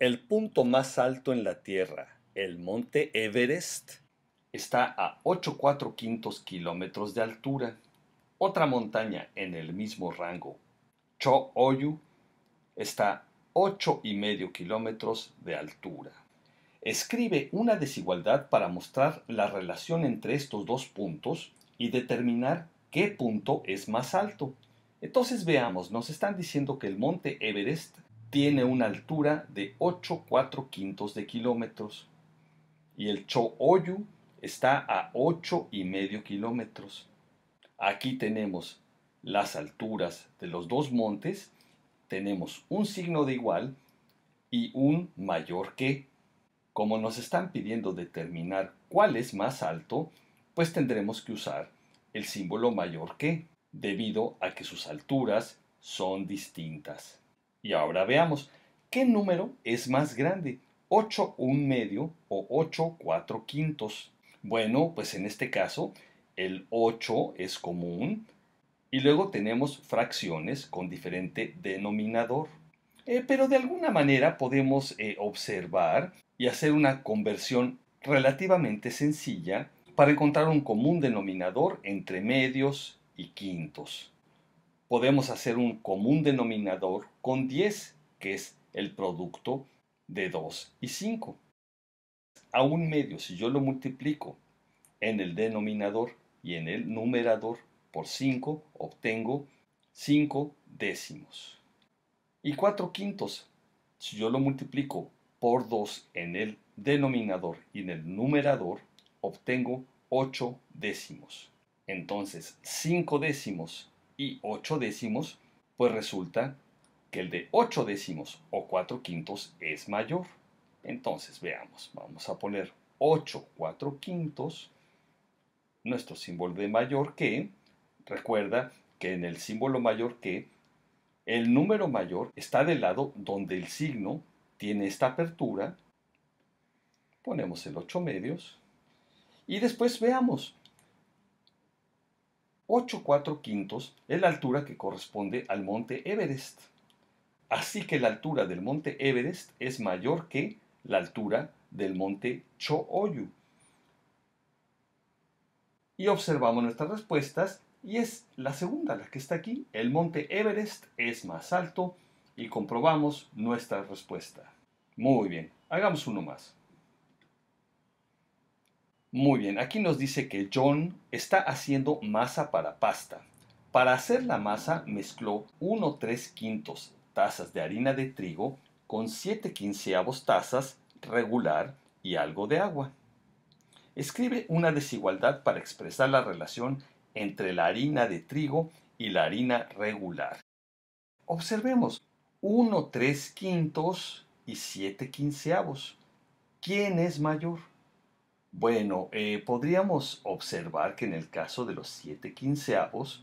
El punto más alto en la Tierra, el monte Everest, está a 8,4 quintos kilómetros de altura. Otra montaña en el mismo rango, Cho Oyu, está ocho y medio kilómetros de altura. Escribe una desigualdad para mostrar la relación entre estos dos puntos y determinar qué punto es más alto. Entonces veamos, nos están diciendo que el monte Everest tiene una altura de 8,4 quintos de kilómetros y el Cho-Oyu está a y medio kilómetros. Aquí tenemos las alturas de los dos montes, tenemos un signo de igual y un mayor que. Como nos están pidiendo determinar cuál es más alto, pues tendremos que usar el símbolo mayor que, debido a que sus alturas son distintas. Y ahora veamos, ¿qué número es más grande? ¿8 un medio o 8 cuatro quintos? Bueno, pues en este caso el 8 es común y luego tenemos fracciones con diferente denominador. Eh, pero de alguna manera podemos eh, observar y hacer una conversión relativamente sencilla para encontrar un común denominador entre medios y quintos podemos hacer un común denominador con 10, que es el producto de 2 y 5. A un medio, si yo lo multiplico en el denominador y en el numerador por 5, obtengo 5 décimos. Y 4 quintos, si yo lo multiplico por 2 en el denominador y en el numerador, obtengo 8 décimos. Entonces, 5 décimos y 8 décimos, pues resulta que el de 8 décimos o 4 quintos es mayor. Entonces, veamos, vamos a poner 8 4 quintos, nuestro símbolo de mayor que, recuerda que en el símbolo mayor que, el número mayor está del lado donde el signo tiene esta apertura, ponemos el 8 medios, y después veamos, cuatro quintos es la altura que corresponde al monte Everest. Así que la altura del monte Everest es mayor que la altura del monte Cho-Oyu. Y observamos nuestras respuestas y es la segunda la que está aquí. El monte Everest es más alto y comprobamos nuestra respuesta. Muy bien, hagamos uno más. Muy bien, aquí nos dice que John está haciendo masa para pasta. Para hacer la masa mezcló 1 3 quintos tazas de harina de trigo con 7 quinceavos tazas regular y algo de agua. Escribe una desigualdad para expresar la relación entre la harina de trigo y la harina regular. Observemos 1 3 quintos y 7 quinceavos. ¿Quién es mayor? Bueno, eh, podríamos observar que en el caso de los 7 quinceavos,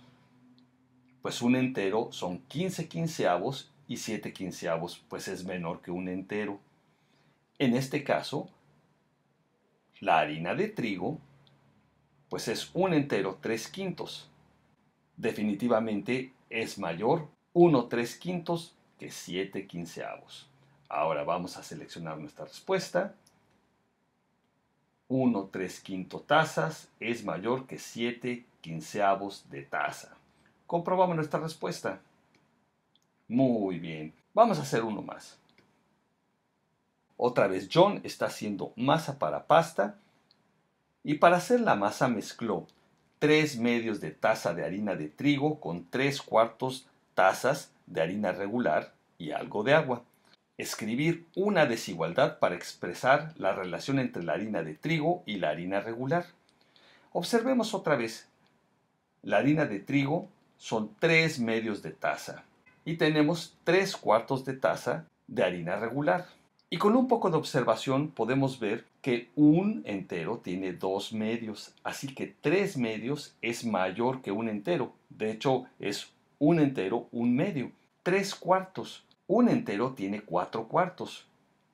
pues un entero son 15 quinceavos y 7 quinceavos pues es menor que un entero. En este caso, la harina de trigo pues es un entero 3 quintos. Definitivamente es mayor 1 3 quintos que 7 quinceavos. Ahora vamos a seleccionar nuestra respuesta 1 3 quinto tazas es mayor que 7 quinceavos de taza. Comprobamos nuestra respuesta. Muy bien, vamos a hacer uno más. Otra vez John está haciendo masa para pasta y para hacer la masa mezcló 3 medios de taza de harina de trigo con 3 cuartos tazas de harina regular y algo de agua. Escribir una desigualdad para expresar la relación entre la harina de trigo y la harina regular. Observemos otra vez. La harina de trigo son 3 medios de taza y tenemos 3 cuartos de taza de harina regular. Y con un poco de observación podemos ver que un entero tiene dos medios, así que tres medios es mayor que un entero. De hecho, es un entero, un medio. Tres cuartos. Un entero tiene cuatro cuartos,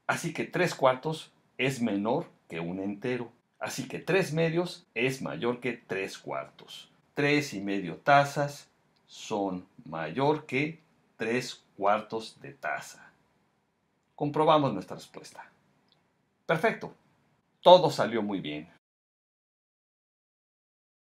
así que tres cuartos es menor que un entero. Así que tres medios es mayor que tres cuartos. Tres y medio tazas son mayor que tres cuartos de taza. Comprobamos nuestra respuesta. Perfecto. Todo salió muy bien.